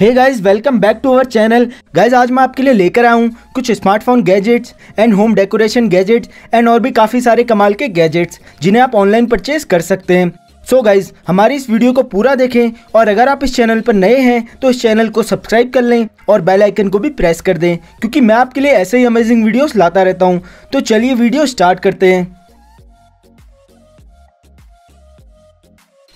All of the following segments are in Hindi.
hey guys welcome back to our channel guys आज मैं आपके लिए लेकर आया हूँ कुछ smartphone gadgets and home decoration gadgets and और भी काफ़ी सारे कमाल के गैजेट्स जिन्हें आप ऑनलाइन परचेज कर सकते हैं सो so गाइज हमारी इस वीडियो को पूरा देखें और अगर आप इस चैनल पर नए हैं तो इस चैनल को सब्सक्राइब कर लें और बेल आइकन को भी प्रेस कर दें क्योंकि मैं आपके लिए ऐसे ही अमेजिंग वीडियोस लाता रहता हूं तो चलिए वीडियो स्टार्ट करते हैं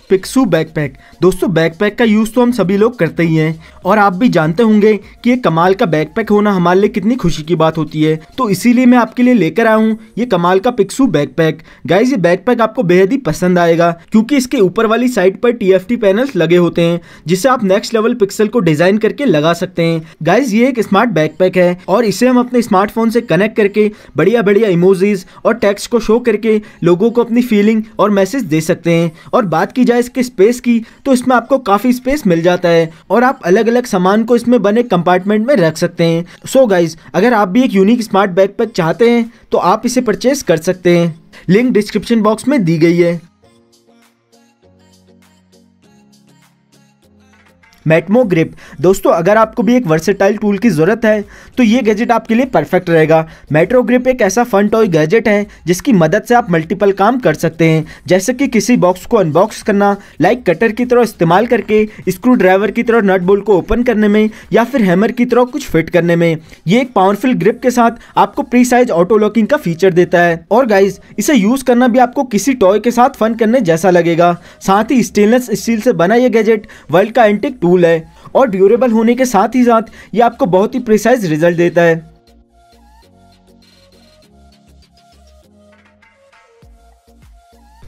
पिक्सू बैकपैक दोस्तों बैकपैक का यूज़ तो हम सभी लोग करते ही हैं और आप भी जानते होंगे कि ये कमाल का बैकपैक होना हमारे लिए कितनी खुशी की बात होती है तो इसीलिए मैं आपके लिए लेकर आया हूँ ये कमाल का पिक्सू बैकपैक गाइज ये बैकपैक आपको बेहद ही पसंद आएगा क्योंकि इसके ऊपर वाली साइड पर टी पैनल्स लगे होते हैं जिसे आप नेक्स्ट लेवल पिक्सल को डिजाइन करके लगा सकते हैं गाइज ये एक स्मार्ट बैकपैक है और इसे हम अपने स्मार्टफोन से कनेक्ट करके बढ़िया बढ़िया इमोजीज और टेक्स्ट को शो करके लोगों को अपनी फीलिंग और मैसेज दे सकते हैं और बात की जाए जाए इसके स्पेस की तो इसमें आपको काफ़ी स्पेस मिल जाता है और आप अलग अलग सामान को इसमें बने कंपार्टमेंट में रख सकते हैं सो so गाइज अगर आप भी एक यूनिक स्मार्ट पर चाहते हैं तो आप इसे परचेस कर सकते हैं लिंक डिस्क्रिप्शन बॉक्स में दी गई है मेटमो ग्रिप दोस्तों अगर आपको भी एक वर्सेटाइल टूल की ज़रूरत है तो ये गैजेट आपके लिए परफेक्ट रहेगा मेट्रो ग्रिप एक ऐसा फन टॉय गैजेट है जिसकी मदद से आप मल्टीपल काम कर सकते हैं जैसे कि किसी बॉक्स को अनबॉक्स करना लाइक कटर की तरह इस्तेमाल करके स्क्रू ड्राइवर की तरह नट बोल्ट को ओपन करने में या फिर हैमर की तरह कुछ फिट करने में ये एक पावरफुल ग्रिप के साथ आपको प्री साइज ऑटो लॉकिंग का फीचर देता है और गाइज इसे यूज करना भी आपको किसी टॉय के साथ फन करने जैसा लगेगा साथ ही स्टेनलेस स्टील से बना यह गैजेट वर्ल्ड का एंटिक टूल टूल है और ड्यूरेबल होने के साथ ही साथ ये आपको बहुत ही प्रिसाइज रिजल्ट देता है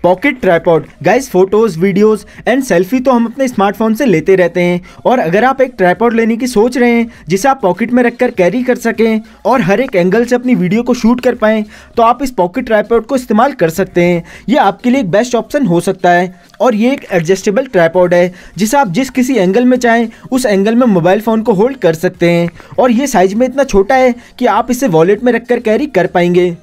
pocket tripod guys photos videos and selfie तो हम अपने स्मार्टफोन से लेते रहते हैं और अगर आप एक ट्राईपॉड लेने की सोच रहे हैं जिसे आप पॉकेट में रखकर कैरी कर सकें और हर एक एंगल से अपनी वीडियो को शूट कर पाएं तो आप इस पॉकेट ट्राईपॉड को इस्तेमाल कर सकते हैं ये आपके लिए एक बेस्ट ऑप्शन हो सकता है और ये एक एडजस्टेबल ट्राईपॉड है जिसे आप जिस किसी एंगल में चाहें उस एंगल में मोबाइल फ़ोन को होल्ड कर सकते हैं और ये साइज में इतना छोटा है कि आप इसे वॉलेट में रखकर कैरी कर पाएंगे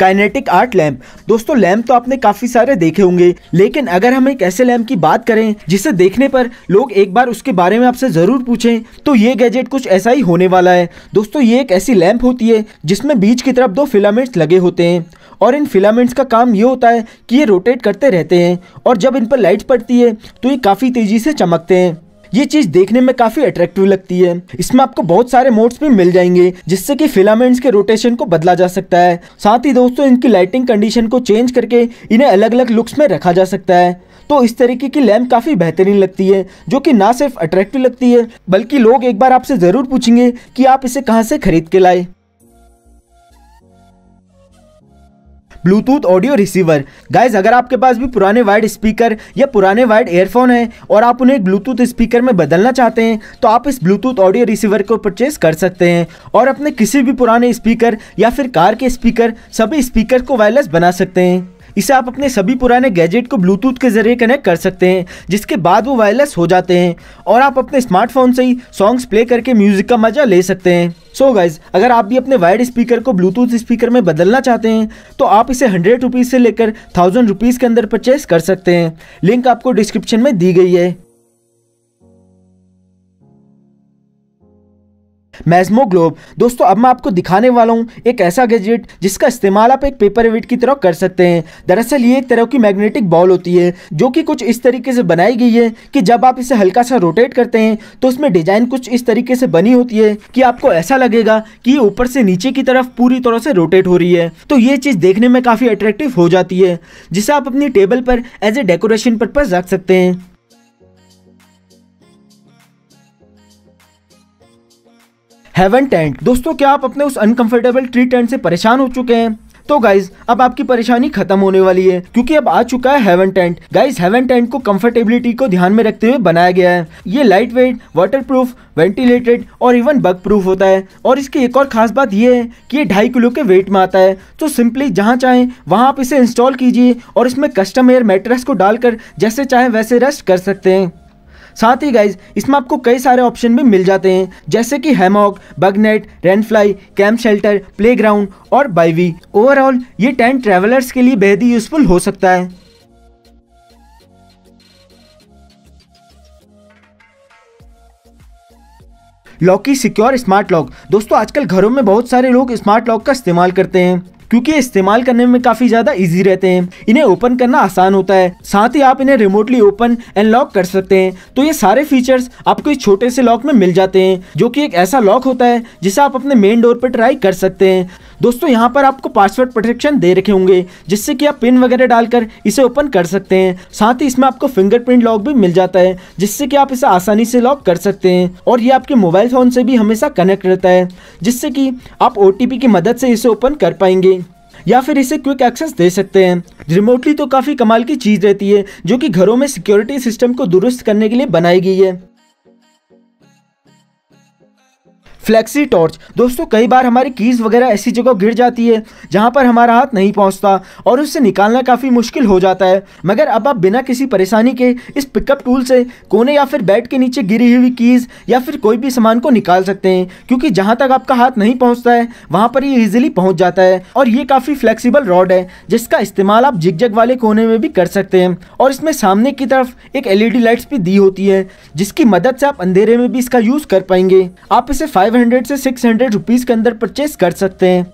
काइनेटिक आर्ट लैम्प दोस्तों लैम्प तो आपने काफी सारे देखे होंगे लेकिन अगर हम एक ऐसे लैम्प की बात करें जिसे देखने पर लोग एक बार उसके बारे में आपसे जरूर पूछें तो ये गैजेट कुछ ऐसा ही होने वाला है दोस्तों ये एक ऐसी लैम्प होती है जिसमें बीच की तरफ दो फिलामेंट्स लगे होते हैं और इन फिलामेंट्स का काम ये होता है कि ये रोटेट करते रहते हैं और जब इन पर लाइट पड़ती है तो ये काफ़ी तेज़ी से चमकते हैं ये चीज देखने में काफी अट्रैक्टिव लगती है इसमें आपको बहुत सारे मोड्स भी मिल जाएंगे जिससे कि फिलामेंट्स के रोटेशन को बदला जा सकता है साथ ही दोस्तों इनकी लाइटिंग कंडीशन को चेंज करके इन्हें अलग अलग लुक्स में रखा जा सकता है तो इस तरीके की लैम्प काफ़ी बेहतरीन लगती है जो कि ना सिर्फ अट्रैक्टिव लगती है बल्कि लोग एक बार आपसे ज़रूर पूछेंगे कि आप इसे कहाँ से खरीद के लाए ब्लूटूथ ऑडियो रिसीवर गाइज अगर आपके पास भी पुराने वाइड स्पीकर या पुराने वाइड एयरफोन है और आप उन्हें ब्लूटूथ स्पीकर में बदलना चाहते हैं तो आप इस ब्लूटूथ ऑडियो रिसीवर को परचेज कर सकते हैं और अपने किसी भी पुराने स्पीकर या फिर कार के स्पीकर सभी स्पीकर को वायरलेस बना सकते हैं इसे आप अपने सभी पुराने गैजेट को ब्लूटूथ के जरिए कनेक्ट कर सकते हैं जिसके बाद वो वायरलेस हो जाते हैं और आप अपने स्मार्टफोन से ही सॉन्ग्स प्ले करके म्यूजिक का मजा ले सकते हैं सो so गाइज अगर आप भी अपने वायर्ड स्पीकर को ब्लूटूथ स्पीकर में बदलना चाहते हैं तो आप इसे हंड्रेड रुपीज़ से लेकर थाउजेंड रुपीज़ के अंदर परचेस कर सकते हैं लिंक आपको डिस्क्रिप्शन में दी गई है मैजमो ग्लोब दोस्तों अब मैं आपको दिखाने वाला हूँ एक ऐसा गैजेट जिसका इस्तेमाल आप एक पेपर वेट की तरह कर सकते हैं दरअसल ये एक तरह की मैग्नेटिक बॉल होती है जो कि कुछ इस तरीके से बनाई गई है कि जब आप इसे हल्का सा रोटेट करते हैं तो उसमें डिजाइन कुछ इस तरीके से बनी होती है कि आपको ऐसा लगेगा कि ये ऊपर से नीचे की तरफ पूरी तरह से रोटेट हो रही है तो ये चीज़ देखने में काफ़ी अट्रैक्टिव हो जाती है जिसे आप अपनी टेबल पर एज ए डेकोरेशन पर्पज़ रख सकते हैं हेवन टेंट दोस्तों क्या आप अपने उस अनकंफर्टेबल ट्री टेंट से परेशान हो चुके हैं तो गाइज अब आपकी परेशानी खत्म होने वाली है क्योंकि अब आ चुका है heaven tent guys heaven tent को कंफर्टेबिलिटी को ध्यान में रखते हुए बनाया गया है ये light weight water proof ventilated और इवन बग प्रूफ होता है और इसकी एक और खास बात यह है कि ये ढाई किलो के वेट में आता है तो सिंपली जहाँ चाहें वहाँ आप इसे इंस्टॉल कीजिए और इसमें कस्टम एयर मेट्रेस को डालकर जैसे चाहें वैसे रेस्ट कर सकते हैं साथ ही गाइज इसमें आपको कई सारे ऑप्शन भी मिल जाते हैं जैसे कि hammock bugnet rainfly camp shelter play और बाईवी ओवरऑल ये टेंट ट्रेवलर्स के लिए बेहद ही यूजफुल हो सकता है लॉकी सिक्योर स्मार्ट लॉक दोस्तों आजकल घरों में बहुत सारे लोग स्मार्ट लॉक का इस्तेमाल करते हैं क्योंकि इस्तेमाल करने में काफी ज्यादा इजी रहते हैं इन्हें ओपन करना आसान होता है साथ ही आप इन्हें रिमोटली ओपन एंड लॉक कर सकते हैं तो ये सारे फीचर्स आपको इस छोटे से लॉक में मिल जाते हैं जो कि एक ऐसा लॉक होता है जिसे आप अपने मेन डोर पर ट्राई कर सकते हैं दोस्तों यहाँ पर आपको पासवर्ड प्रोटेक्शन दे रखे होंगे जिससे कि आप पिन वगैरह डालकर इसे ओपन कर सकते हैं साथ ही इसमें आपको फिंगरप्रिंट लॉक भी मिल जाता है जिससे कि आप इसे आसानी से लॉक कर सकते हैं और ये आपके मोबाइल फ़ोन से भी हमेशा कनेक्ट रहता है जिससे कि आप ओ की मदद से इसे ओपन कर पाएंगे या फिर इसे क्विक एक्सेस दे सकते हैं रिमोटली तो काफ़ी कमाल की चीज़ रहती है जो कि घरों में सिक्योरिटी सिस्टम को दुरुस्त करने के लिए बनाई गई है फ्लैक्सी टॉर्च दोस्तों कई बार हमारी कीज़ वगैरह ऐसी जगह गिर जाती है जहाँ पर हमारा हाथ नहीं पहुँचता और उससे निकालना काफ़ी मुश्किल हो जाता है मगर अब आप बिना किसी परेशानी के इस पिकअप टूल से कोने या फिर बेड के नीचे गिरी हुई कीज़ या फिर कोई भी सामान को निकाल सकते हैं क्योंकि जहाँ तक आपका हाथ नहीं पहुँचता है वहाँ पर ये ईजिली पहुँच जाता है और ये काफ़ी फ्लेक्सीबल रॉड है जिसका इस्तेमाल आप जिगजग वाले कोने में भी कर सकते हैं और इसमें सामने की तरफ एक एल लाइट्स भी दी होती है जिसकी मदद से आप अंधेरे में भी इसका यूज़ कर पाएंगे आप इसे फाइव 500 से 600 हंड्रेड के अंदर परचेस कर सकते हैं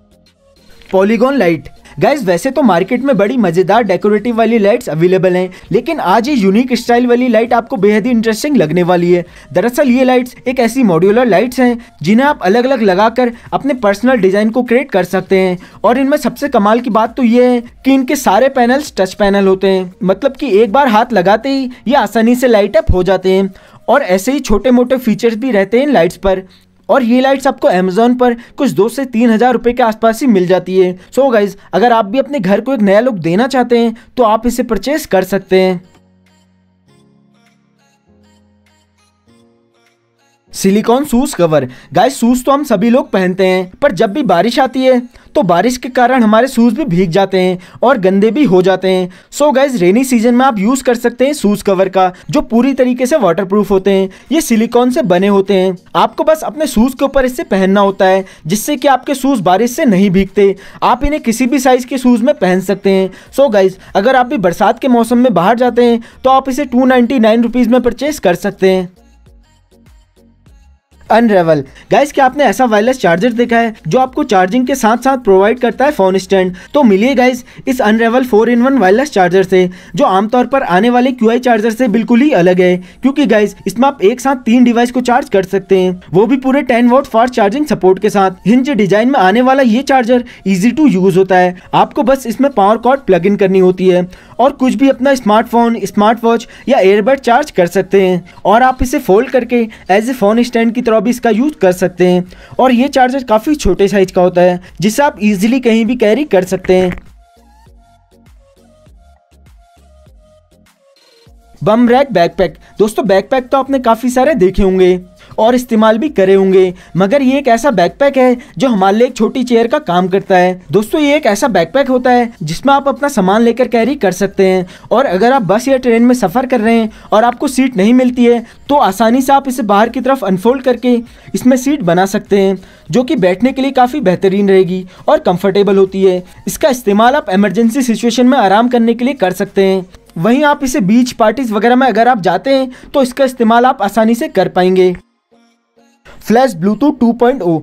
पॉलीगॉन लाइट गाइज वैसे तो मार्केट में बड़ी मज़ेदार डेकोरेटिव वाली लाइट्स अवेलेबल हैं लेकिन आज ये यूनिक स्टाइल वाली लाइट आपको बेहद ही इंटरेस्टिंग लगने वाली है दरअसल ये लाइट्स एक ऐसी मॉड्यूलर लाइट्स हैं जिन्हें आप अलग अलग लगाकर अपने पर्सनल डिज़ाइन को क्रिएट कर सकते हैं और इनमें सबसे कमाल की बात तो ये है कि इनके सारे पैनल्स टच पैनल होते हैं मतलब कि एक बार हाथ लगाते ही ये आसानी से लाइट अप हो जाते हैं और ऐसे ही छोटे मोटे फीचर्स भी रहते हैं इन लाइट्स पर और ये लाइट्स आपको अमेजोन पर कुछ दो से तीन हज़ार रुपये के आसपास ही मिल जाती है सो so गाइज अगर आप भी अपने घर को एक नया लुक देना चाहते हैं तो आप इसे परचेस कर सकते हैं silicone shoes cover guys shoes तो हम सभी लोग पहनते हैं पर जब भी बारिश आती है तो बारिश के कारण हमारे शूज़ भी भीग जाते हैं और गंदे भी हो जाते हैं सो गाइज रेनी सीजन में आप यूज़ कर सकते हैं शूज़ कवर का जो पूरी तरीके से वाटर प्रूफ होते हैं ये सिलिकॉन से बने होते हैं आपको बस अपने शूज़ के ऊपर इससे पहनना होता है जिससे कि आपके शूज़ बारिश से नहीं भीगते आप इन्हें किसी भी साइज़ के शूज़ में पहन सकते हैं सो गाइज अगर आप भी बरसात के मौसम में बाहर जाते हैं तो आप इसे टू नाइन्टी में परचेज कर सकते हैं अनरेवल गाइस क्या आपने ऐसा वायरलेस चार्जर देखा है जो आपको चार्जिंग के साथ साथ प्रोवाइड करता है फोन स्टैंड तो मिलिए गाइस इस अनरेवल four in one wireless charger से जो आमतौर पर आने वाले क्यू आई चार्जर से बिल्कुल ही अलग है क्योंकि गाइस इसमें आप एक साथ तीन डिवाइस को चार्ज कर सकते हैं वो भी पूरे ten watt fast charging support के साथ हिंज डिजाइन में आने वाला ये चार्जर इजी टू यूज होता है आपको बस इसमें पावर कॉर्ड प्लग इन करनी होती है और कुछ भी अपना स्मार्टफोन स्मार्ट वॉच या एयरबड चार्ज कर सकते हैं और आप इसे फोल्ड करके एज ए फोन स्टैंड की तरफ आप इसका यूज़ कर सकते हैं और ये चार्जर काफ़ी छोटे साइज का होता है जिसे आप इजिली कहीं भी कैरी कर सकते हैं बम रैक बैकपैक दोस्तों बैकपैक तो आपने काफ़ी सारे देखे होंगे और इस्तेमाल भी करे होंगे मगर ये एक ऐसा बैकपैक है जो हमारे लिए एक छोटी चेयर का काम करता है दोस्तों ये एक ऐसा बैकपैक होता है जिसमें आप अपना सामान लेकर कैरी कर सकते हैं और अगर आप बस या ट्रेन में सफ़र कर रहे हैं और आपको सीट नहीं मिलती है तो आसानी से आप इसे बाहर की तरफ अनफोल्ड करके इसमें सीट बना सकते हैं जो कि बैठने के लिए काफ़ी बेहतरीन रहेगी और कंफर्टेबल होती है इसका इस्तेमाल आप इमरजेंसी सिचुएशन में आराम करने के लिए कर सकते हैं वहीं आप इसे बीच पार्टीज़ वगैरह में अगर आप जाते हैं तो इसका इस्तेमाल आप आसानी से कर पाएंगे फ्लैश ब्लूटूथ 2.0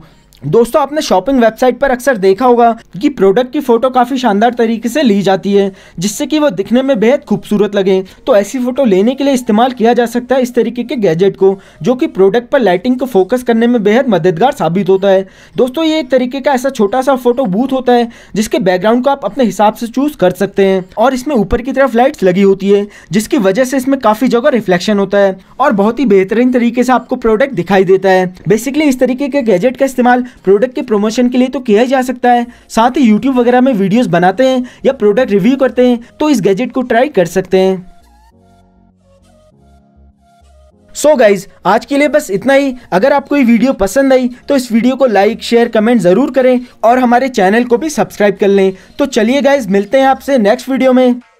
दोस्तों आपने शॉपिंग वेबसाइट पर अक्सर देखा होगा कि प्रोडक्ट की फ़ोटो काफ़ी शानदार तरीके से ली जाती है जिससे कि वो दिखने में बेहद खूबसूरत लगे तो ऐसी फ़ोटो लेने के लिए इस्तेमाल किया जा सकता है इस तरीके के गैजेट को जो कि प्रोडक्ट पर लाइटिंग को फोकस करने में बेहद मददगार साबित होता है दोस्तों ये एक तरीके का ऐसा छोटा सा फ़ोटो बूथ होता है जिसके बैकग्राउंड को आप अपने हिसाब से चूज़ कर सकते हैं और इसमें ऊपर की तरफ लाइट्स लगी होती है जिसकी वजह से इसमें काफ़ी जगह रिफ्लेक्शन होता है और बहुत ही बेहतरीन तरीके से आपको प्रोडक्ट दिखाई देता है बेसिकली इस तरीके के गैजेट का इस्तेमाल प्रोडक्ट के प्रमोशन के लिए तो किया ही जा सकता है साथ ही यूट्यूब वगैरह में वीडियोस बनाते हैं या प्रोडक्ट रिव्यू करते हैं तो इस गैजेट को ट्राई कर सकते हैं सो so गाइज आज के लिए बस इतना ही अगर आपको ये वीडियो पसंद आई तो इस वीडियो को लाइक शेयर कमेंट जरूर करें और हमारे चैनल को भी सब्सक्राइब कर लें तो चलिए गाइज मिलते हैं आपसे नेक्स्ट वीडियो में